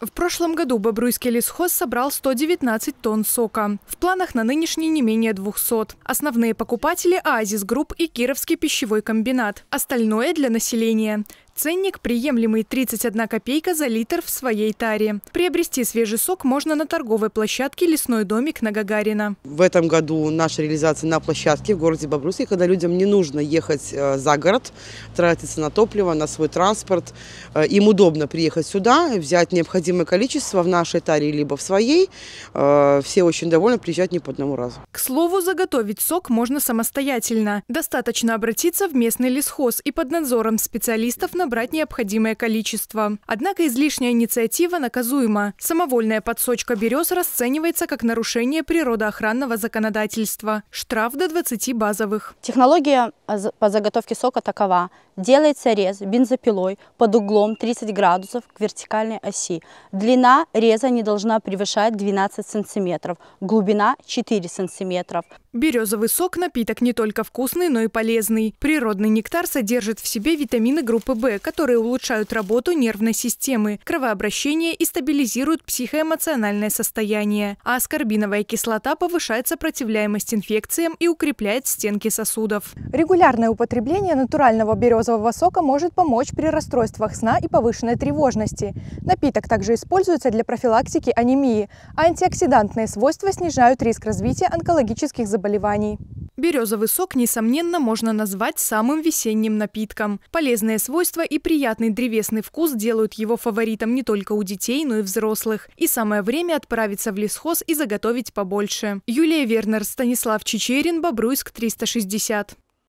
В прошлом году Бобруйский лесхоз собрал 119 тонн сока. В планах на нынешний не менее 200. Основные покупатели – Оазис Групп и Кировский пищевой комбинат. Остальное – для населения. Ценник – приемлемый 31 копейка за литр в своей таре. Приобрести свежий сок можно на торговой площадке «Лесной домик» на Гагарина. В этом году наша реализация на площадке в городе Бобруйске, когда людям не нужно ехать э, за город, тратиться на топливо, на свой транспорт. Э, им удобно приехать сюда, взять необходимое количество в нашей таре, либо в своей. Э, все очень довольны, приезжать не по одному разу. К слову, заготовить сок можно самостоятельно. Достаточно обратиться в местный лесхоз и под надзором специалистов – брать необходимое количество. Однако излишняя инициатива наказуема. Самовольная подсочка берез расценивается как нарушение природоохранного законодательства. Штраф до 20 базовых. Технология э, по заготовке сока такова. Делается рез бензопилой под углом 30 градусов к вертикальной оси. Длина реза не должна превышать 12 сантиметров, глубина 4 сантиметров. Березовый сок – напиток не только вкусный, но и полезный. Природный нектар содержит в себе витамины группы В, КПП, которые улучшают работу нервной системы, кровообращение и стабилизируют психоэмоциональное состояние. А аскорбиновая кислота повышает сопротивляемость инфекциям и укрепляет стенки сосудов. Регулярное употребление натурального березового сока может помочь при расстройствах сна и повышенной тревожности. Напиток также используется для профилактики анемии. Антиоксидантные свойства снижают риск развития онкологических заболеваний. Березовый сок, несомненно, можно назвать самым весенним напитком. Полезные свойства и приятный древесный вкус делают его фаворитом не только у детей, но и взрослых. И самое время отправиться в лесхоз и заготовить побольше. Юлия Вернер, Станислав Чечерин, Бобруйск, 360.